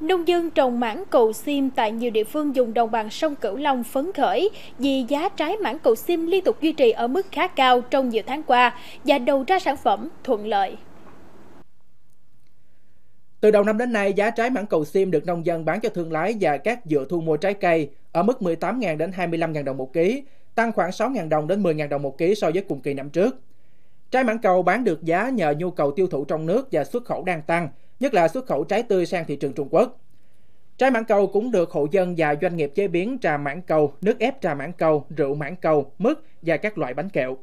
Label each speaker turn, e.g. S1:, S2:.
S1: Nông dân trồng mãng cầu sim tại nhiều địa phương dùng đồng bằng sông Cửu Long phấn khởi vì giá trái mãng cầu sim liên tục duy trì ở mức khá cao trong nhiều tháng qua và đầu ra sản phẩm thuận lợi.
S2: Từ đầu năm đến nay, giá trái mãng cầu sim được nông dân bán cho thương lái và các dựa thu mua trái cây ở mức 18.000 đến 25.000 đồng một ký, tăng khoảng 6.000 đồng đến 10.000 đồng một ký so với cùng kỳ năm trước. Trái mãng cầu bán được giá nhờ nhu cầu tiêu thụ trong nước và xuất khẩu đang tăng, nhất là xuất khẩu trái tươi sang thị trường Trung Quốc. Trái mãng cầu cũng được hộ dân và doanh nghiệp chế biến trà mãng cầu, nước ép trà mãng cầu, rượu mãng cầu, mứt và các loại bánh kẹo.